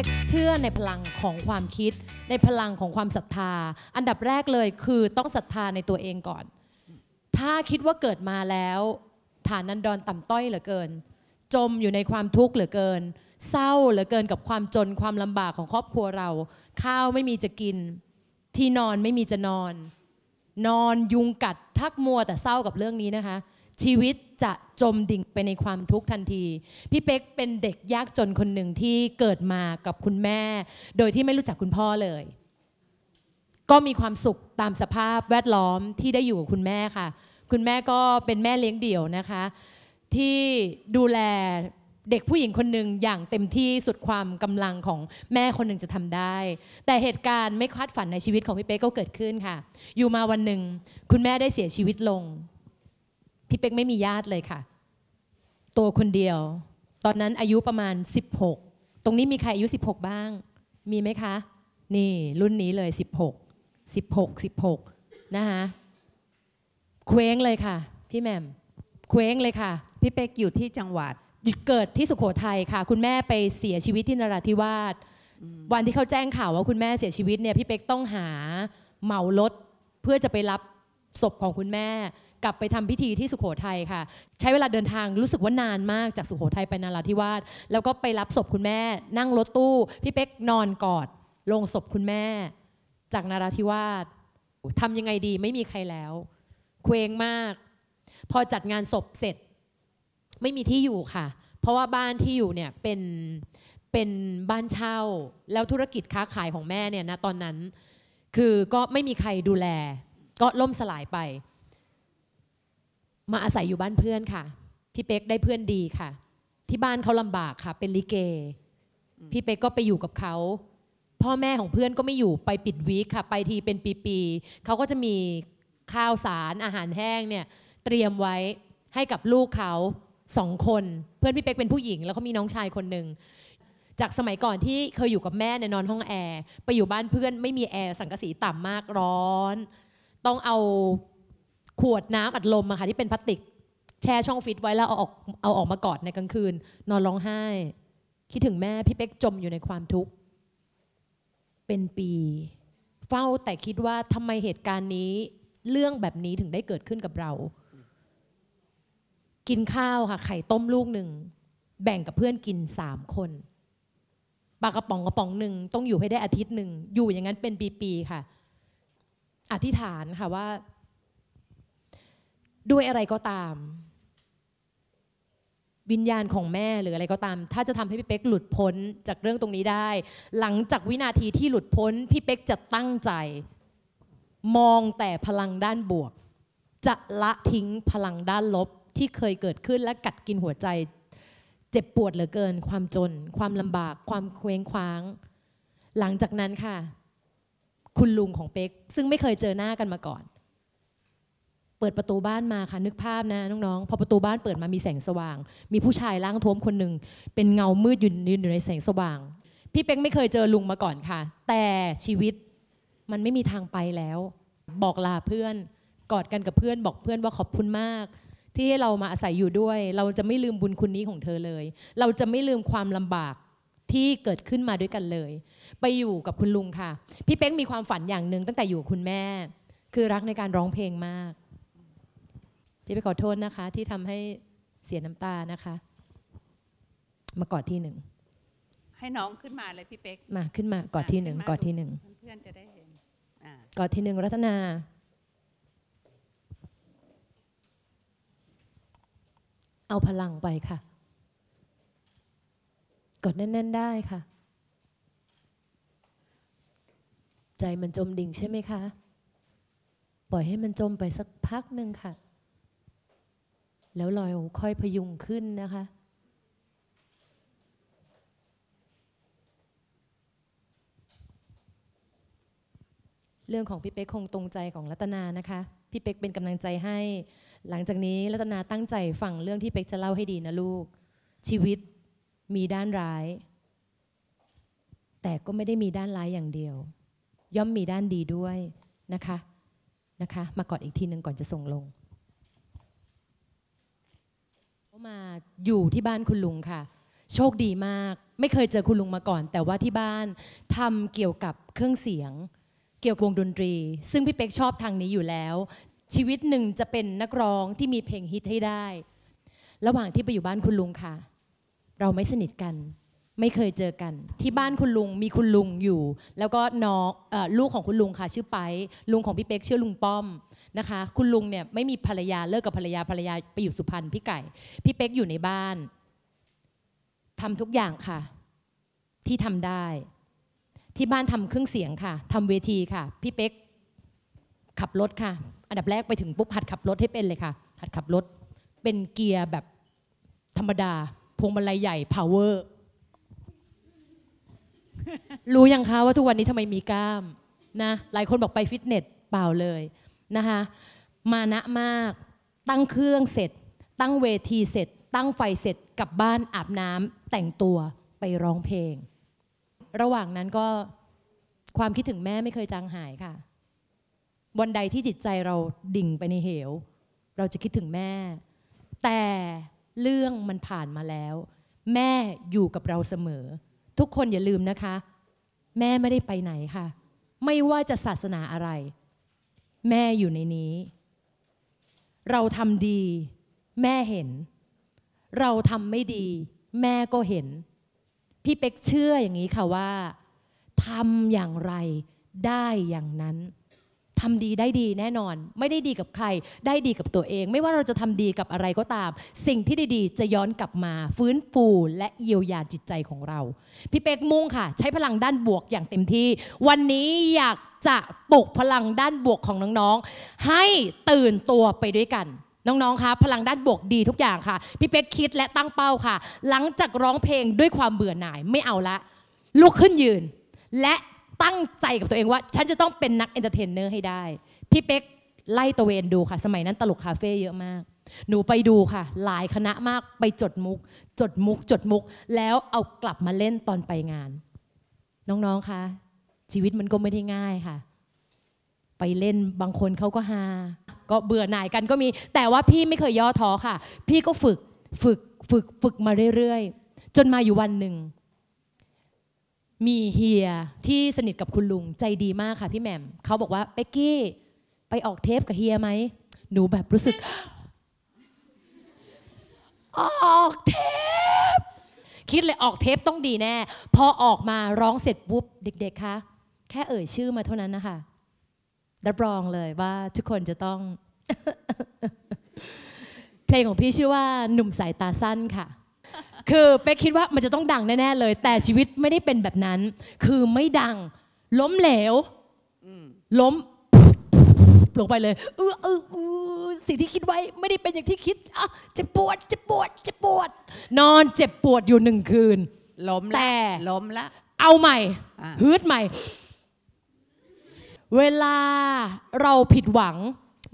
๊กเชื่อในพลังของความคิด ในพลังของความศรัทธา อันดับแรกเลยคือต้องศรัทธาในตัวเองก่อน ถ้าคิดว่าเกิดมาแล้ว ฐานันดรต่ำต้อยเหลือเกิน จมอยู่ในความทุกข์เหลือเกิน เศร้าเหลือเกินกับความจนความลำบากของครอบครัวเรา ข้าวไม่มีจะกิน ที่นอนไม่มีจะนอน นอนยุงกัดทักมัวแต่เศร้ากับเรื่องนี้นะคะชีวิตจะจมดิ่งไปในความทุกข์ทันที พี่เป๊กเป็นเด็กยากจนคนหนึ่งที่เกิดมากับคุณแม่ โดยที่ไม่รู้จักคุณพ่อเลย ก็มีความสุขตามสภาพแวดล้อมที่ได้อยู่กับคุณแม่ค่ะ คุณแม่ก็เป็นแม่เลี้ยงเดี่ยวนะคะ ที่ดูแลเด็กผู้หญิงคนหนึ่งอย่างเต็มที่สุดความกำลังของแม่คนหนึ่งจะทำได้ แต่เหตุการณ์ไม่คาดฝันในชีวิตของพี่เป๊กก็เกิดขึ้นค่ะ อยู่มาวันหนึ่งคุณแม่ได้เสียชีวิตลงพี่เป็กไม่มีญาติเลยค่ะ ตัวคนเดียว ตอนนั้นอายุประมาณ 16 ตรงนี้มีใครอายุ16บ้าง มีไหมคะ นี่ รุ่นนี้เลย 16 16 16นะคะเคว้งเลยค่ะ พี่แมมเคว้งเลยค่ะ พี่เป็กอยู่ที่จังหวัดเกิดที่สุโขทัยค่ะ คุณแม่ไปเสียชีวิตที่นราธิวาสวันที่เขาแจ้งข่าวว่า คุณแม่เสียชีวิตเนี่ย พี่เป็กต้องหาเหมารถเพื่อจะไปรับศพของคุณแม่กลับไปทำพิธีที่สุขโขทัยค่ะ ใช้เวลาเดินทางรู้สึกว่านานมากจากสุขโขทัยไปนาราธิวาสแล้วก็ไปรับศพคุณแม่นั่งรถตู้ พี่เป๊กนอนกอดลงศพคุณแม่ จากนาราธิวาสทำยังไงดีไม่มีใครแล้ว เคว้งมาก พอจัดงานศพเสร็จไม่มีที่อยู่ค่ะ เพราะว่าบ้านที่อยู่เนี่ยเป็นเป็นบ้านเช่าแล้วธุรกิจค้าขายของแม่เนี่ยนะตอนนั้น คือก็ไม่มีใครดูแลก็ล่มสลายไป มาอาศัยอยู่บ้านเพื่อนค่ะ พี่เป๊กได้เพื่อนดีค่ะ ที่บ้านเขาลำบากค่ะเป็นลิเก พี่เป๊กก็ไปอยู่กับเขา พ่อแม่ของเพื่อนก็ไม่อยู่ไปปิดวีคค่ะไปทีเป็นปีๆเขาก็จะมีข้าวสารอาหารแห้งเนี่ย เตรียมไว้ให้กับลูกเขาสองคนเพื่อนพี่เป๊กเป็นผู้หญิงแล้วเขามีน้องชายคนหนึ่งจากสมัยก่อนที่เคยอยู่กับแม่ในนอนห้องแอร์ไปอยู่บ้านเพื่อนไม่มีแอร์สังกะสีต่ำมากร้อนต้องเอาขวดน้ำอัดลมอะค่ะที่เป็นพลาสติก แช่ช่องฟิตไว้แล้วเอาออกเอาออกมากอดในกลางคืน นอนร้องไห้ คิดถึงแม่พี่เป๊กจมอยู่ในความทุกข์เป็นปี เฝ้าแต่คิดว่าทำไมเหตุการณ์นี้เรื่องแบบนี้ถึงได้เกิดขึ้นกับเรา กินข้าวค่ะไข่ต้มลูกหนึ่งแบ่งกับเพื่อนกินสามคนปาากระป๋องกระป๋องหนึ่งต้องอยู่ให้ได้อาทิตย์หนึ่งอยู่อย่างนั้นเป็นปีๆค่ะอธิษฐานค่ะว่า ด้วยอะไรก็ตาม วิญญาณของแม่หรืออะไรก็ตาม ถ้าจะทำให้พี่เป๊กหลุดพ้นจากเรื่องตรงนี้ได้ หลังจากวินาทีที่หลุดพ้นพี่เป๊กจะตั้งใจ มองแต่พลังด้านบวก จะละทิ้งพลังด้านลบ ที่เคยเกิดขึ้น และกัดกินหัวใจ เจ็บปวดเหลือเกิน ความจน ความลำบาก ความเคว้งคว้าง หลังจากนั้นค่ะคุณลุงของเป๊กซึ่งไม่เคยเจอหน้ากันมาก่อน เปิดประตูบ้านมาค่ะนึกภาพนะน้องๆพอประตูบ้านเปิดมามีแสงสว่าง มีผู้ชายร่างท้วมคนหนึ่งเป็นเงามืดยืนอยู่ในแสงสว่าง พี่เป๊กไม่เคยเจอลุงมาก่อนค่ะ แต่ชีวิตมันไม่มีทางไปแล้ว บอกลาเพื่อนกอดกันกับเพื่อน บอกเพื่อนว่าขอบคุณมาก ที่ให้เรามาอาศัยอยู่ด้วย เราจะไม่ลืมบุญคุณนี้ของเธอเลย เราจะไม่ลืมความลำบากที่เกิดขึ้นมาด้วยกันเลย ไปอยู่กับคุณลุงค่ะ พี่เป้งมีความฝันอย่างหนึ่งตั้งแต่อยู่คุณแม่ คือรักในการร้องเพลงมากพี่ไปขอโทษนะคะ ที่ทำให้เสียน้ำตานะคะมากอดที่หนึ่งให้น้องขึ้นมาเลยพี่เป๊กมาขึ้นมากอดที่หนึ่งกอดที่หนึ่งเพื่อนจะได้เห็นกอดที่หนึ่งรัตนา เอาพลังไปค่ะกดแน่นๆได้ค่ะ ใจมันจมดิ่งใช่ไหมคะปล่อยให้มันจมไปสักพักหนึ่งค่ะ แล้วลอยค่อยพยุงขึ้นนะคะ เรื่องของพี่เป๊กคงตรงใจของรัตนานะคะพี่เป๊กเป็นกำลังใจให้ หลังจากนี้รัตนาตั้งใจฟังเรื่องที่เป๊กจะเล่าให้ดีนะลูกชีวิตมีด้านร้าย แต่ก็ไม่ได้มีด้านร้ายอย่างเดียวย่อมมีด้านดีด้วยนะคะนะคะ มากอดอีกทีหนึ่งก่อนจะส่งลงเขามาอยู่ที่บ้านคุณลุงค่ะ โชคดีมาก ไม่เคยเจอคุณลุงมาก่อน แต่ว่าที่บ้านทำเกี่ยวกับเครื่องเสียง เกี่ยวกับวงดนตรี ซึ่งพี่เป๊กชอบทางนี้อยู่แล้ว ชีวิตหนึ่งจะเป็นนักร้องที่มีเพลงฮิตให้ได้ระหว่างที่ไปอยู่บ้านคุณลุงค่ะเราไม่สนิทกัน ไม่เคยเจอกัน ที่บ้านคุณลุงมีคุณลุงอยู่ แล้วก็น้องอลูกของคุณลุงค่ะ ชื่อไปลุงของพี่เป๊ก ชื่อลุงป้อมนะคะ คุณลุงเนี่ยไม่มีภรรยาเลิกกับภรรยาภรรยาไปอยู่สุพรรณพี่ไก่พี่เป๊กอยู่ในบ้านทำทุกอย่างค่ะ ที่ทำได้ ที่บ้านทำเครื่องเสียงค่ะทำเวทีค่ะ พี่เป๊กขับรถค่ะอันดับแรกไปถึงปุ๊บหัดขับรถให้เป็นเลยค่ะ หัดขับรถ เป็นเกียร์แบบธรรมดาพวงมาลัยใหญ่ power รู้ยังคะว่าทุกวันนี้ทำไมมีกล้ามนะ หลายคนบอกไปฟิตเนส เปล่าเลย นะคะมานะมากตั้งเครื่องเสร็จ ตั้งเวทีเสร็จ ตั้งไฟเสร็จกลับบ้านอาบน้ำแต่งตัวไปร้องเพลง ระหว่างนั้นก็ความคิดถึงแม่ไม่เคยจางหายค่ะ วันใดที่จิตใจเราดิ่งไปในเหว เราจะคิดถึงแม่ แต่เรื่องมันผ่านมาแล้ว แม่อยู่กับเราเสมอ ทุกคนอย่าลืมนะคะ แม่ไม่ได้ไปไหนค่ะ ไม่ว่าจะศาสนาอะไร แม่อยู่ในนี้ เราทำดี แม่เห็น เราทำไม่ดี แม่ก็เห็น พี่เป็กเชื่ออย่างนี้ค่ะว่าทำอย่างไรได้อย่างนั้นทำดีได้ดีแน่นอนไม่ได้ดีกับใคร ได้ดีกับตัวเอง ไม่ว่าเราจะทำดีกับอะไรก็ตาม สิ่งที่ดีๆจะย้อนกลับมา ฟื้นฟูและเยียวยาจิตใจของเราพี่เป็กมุ่งค่ะ ใช้พลังด้านบวกอย่างเต็มที่ วันนี้อยากจะปลุกพลังด้านบวกของน้องๆให้ตื่นตัวไปด้วยกัน น้องๆคะพลังด้านบวกดีทุกอย่างค่ะพี่เป๊กคิดและตั้งเป้าค่ะ หลังจากร้องเพลงด้วยความเบื่อหน่ายไม่เอาละลุกขึ้นยืน และตั้งใจกับตัวเองว่า ฉันจะต้องเป็นนักเอนเตอร์เทนเนอร์ให้ได้ พี่เป๊กไล่ตะเวนดูค่ะ สมัยนั้นตลกคาเฟ่เยอะมาก หนูไปดูค่ะ หลายคณะมาก ไปจดมุก จดมุก จดมุก แล้วเอากลับมาเล่นตอนไปงาน น้องๆคะชีวิตมันก็ไม่ได้ง่ายค่ะ ไปเล่นบางคนเขาก็ฮาก็เบื่อหน่ายกันก็มี แต่ว่าพี่ไม่เคยย่อท้อค่ะ พี่ก็ฝึกฝึกฝึกฝึกมาเรื่อยๆจนมาอยู่วันหนึ่งมีเฮียที่สนิทกับคุณลุงใจดีมากค่ะพี่แหม่มเขาบอกว่าเป๊กกี้ ไปออกเทปกับเฮียไหมหนูแบบรู้สึก ออกเทปคิดเลยออกเทปต้องดีแน่ พอออกมาร้องเสร็จปุ๊บเด็กๆคะแค่เอ่ยชื่อมาเท่านั้นนะคะรับรองเลยว่าทุกคนจะต้อง เพลงของพี่ชื่อว่า หนุ่มสายตาสั้นค่ะคือเป๊กคิดว่ามันจะต้องดังแน่ ๆ เลย แต่ชีวิตไม่ได้เป็นแบบนั้น คือไม่ดัง ล้มเหลวล้มลงไปเลยเออเออเออสิ่งที่คิดไว้ ไม่ได้เป็นอย่างที่คิดอ่ะเจ็บปวดเจ็บปวดเจ็บปวด นอนเจ็บปวดอยู่หนึ่งคืนล้มล้แต่ล้มละ เอาใหม่ฮึดใหม่ เวลาเราผิดหวัง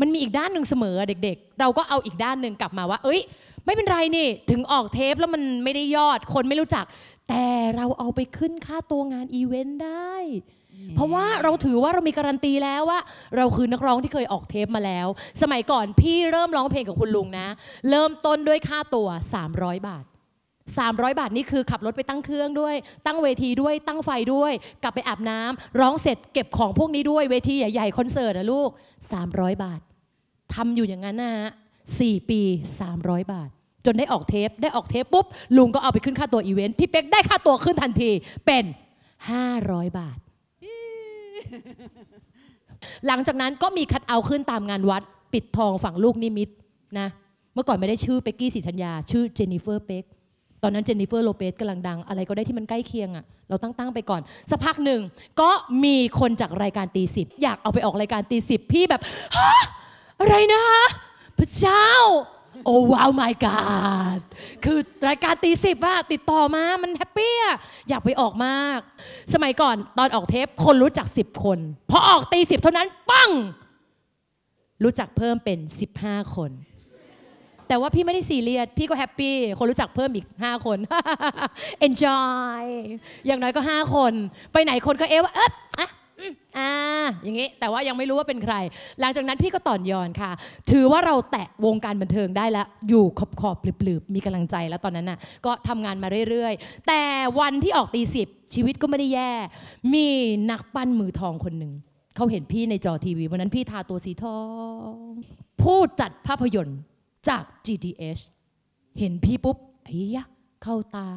มันมีอีกด้านหนึ่งเสมอเด็ก ๆ เราก็เอาอีกด้านหนึ่งกลับมาว่า เอ้ย ไม่เป็นไรนี่ ถึงออกเทปแล้วมันไม่ได้ยอด คนไม่รู้จัก แต่เราเอาไปขึ้นค่าตัวงานอีเวนต์ได้เพราะว่าเราถือว่าเรามีการันตีแล้วว่า เราคือนักร้องที่เคยออกเทปมาแล้ว สมัยก่อนพี่เริ่มร้องเพลงกับคุณลุงนะ เริ่มต้นด้วยค่าตัว 300 บาท300 บาทนี่คือขับรถไปตั้งเครื่องด้วย ตั้งเวทีด้วยตั้งไฟด้วยกลับไปอาบน้ำ ร้องเสร็จเก็บของพวกนี้ด้วยเวทีใหญ่ๆคอนเสิร์ตนะลูก 300 บาท ทำอยู่อย่างนั้นนะฮะสี่ปี 300 บาท จนได้ออกเทปได้ออกเทปปุ๊บลุงก็เอาไปขึ้นค่าตัวอีเวนต์พี่เป๊กได้ค่าตัวขึ้นทันทีเป็น 500 บาท หลังจากนั้นก็มีคัดเอาขึ้นตามงานวัด ปิดทองฝั่งลูกนิมิตนะ เมื่อก่อนไม่ได้ชื่อเป็กกี้สิทธัญญา ชื่อเจนนิเฟอร์เป็กตอนนั้นเจนนิเฟอร์โลเปสกำลังดังอะไรก็ได้ที่มันใกล้เคียงอะ่ะ เราตั้งตั้งไปก่อนสักพักหนึ่งก็มีคนจากรายการตีสิบอยากเอาไปออกรายการตีสิบพี่แบบฮะอะไรนะคะพระเจ้า โอ้ว้าวไมค์กาดคือรายการตีสิบอะติดต่อมา มันแฮปปี้อะอยากไปออกมาก สมัยก่อนตอนออกเทปคนรู้จักสิบคนพอออกตีสิบเท่านั้นปังรู้จักเพิ่มเป็น15 คนแต่ว่าพี่ไม่ได้ซีเรียสพี่ก็แฮปปี้ คนรู้จักเพิ่มอีก 5 คน enjoy อย่างน้อยก็ 5 คน ไปไหนคนก็เอ๊ะว่าเอ๊ะอ่ะอ่า อย่างนี้ แต่ว่ายังไม่รู้ว่าเป็นใคร หลังจากนั้นพี่ก็ต่อนยอนค่ะ ถือว่าเราแตะวงการบันเทิงได้แล้ว อยู่ขอบขอบปลืบมีกำลังใจแล้วตอนนั้นน่ะ ก็ทำงานมาเรื่อยๆ แต่วันที่ออกตีสิบชีวิตก็ไม่ได้แย่มีนักปั้นมือทองคนหนึ่งเขาเห็นพี่ในจอทีวีวันนั้นพี่ทาตัวสีทอง พูดจัดภาพยนตร์จาก GDH เห็นพี่ปุ๊บไอ้ยะเข้าตา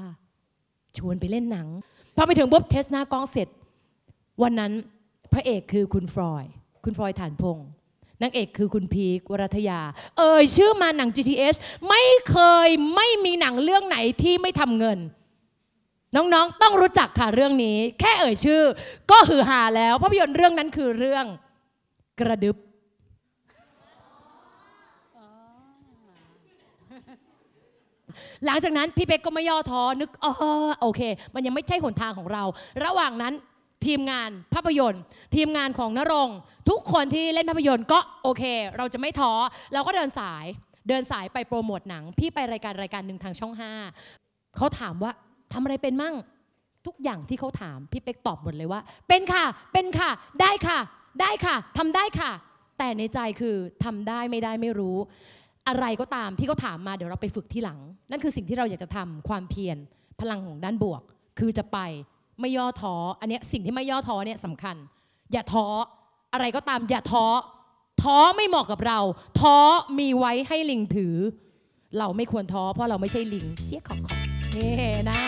ชวนไปเล่นหนัง พอไปถึงปุ๊บ เทสหน้ากล้องเสร็จ วันนั้นพระเอกคือคุณฟรอย คุณฟรอยฐานพง์นางเอกคือคุณพีควรัทยา เอ่ยชื่อมาหนัง GTH ไม่เคยไม่มีหนังเรื่องไหนที่ไม่ทำเงิน น้องๆ ต้องรู้จักค่ะเรื่องนี้ แค่เอ่ยชื่อ ก็หือหาแล้วภาพยนตร์เรื่องนั้นคือเรื่องกระดึบหลังจากนั้น พี่เป๊กก็ไม่ย่อท้อนึกโอเค มันยังไม่ใช่หนทางของเรา ระหว่างนั้นทีมงานภาพยนตร์ ทีมงานของนรงทุกคนที่เล่นภาพยนตร์ก็โอเค เราจะไม่ท้อเราก็เดินสายเดินสายไปโปรโมทหนัง พี่ไปรายการรายการหนึ่งทางช่องห้าเขาถามว่าทำอะไรเป็นมั่ง ทุกอย่างที่เขาถามพี่เป๊กตอบหมดเลยว่า เป็นค่ะเป็นค่ะได้ค่ะได้ค่ะทำได้ค่ะ แต่ในใจคือทำได้ไม่ได้ไม่รู้อะไรก็ตามที่เขาถามมาเดี๋ยวเราไปฝึกที่หลัง นั่นคือสิ่งที่เราอยากจะทำความเพียรพลังของด้านบวก คือจะไปไม่ย่อท้ออันนี้สิ่งที่ไม่ย่อท้อเนี่ยสำคัญ อย่าท้ออะไรก็ตามอย่าท้อท้อไม่เหมาะกับเราท้อมีไว้ให้ลิงถือ เราไม่ควรท้อเพราะเราไม่ใช่ลิงเจี๊ยบขอขอนี่นะ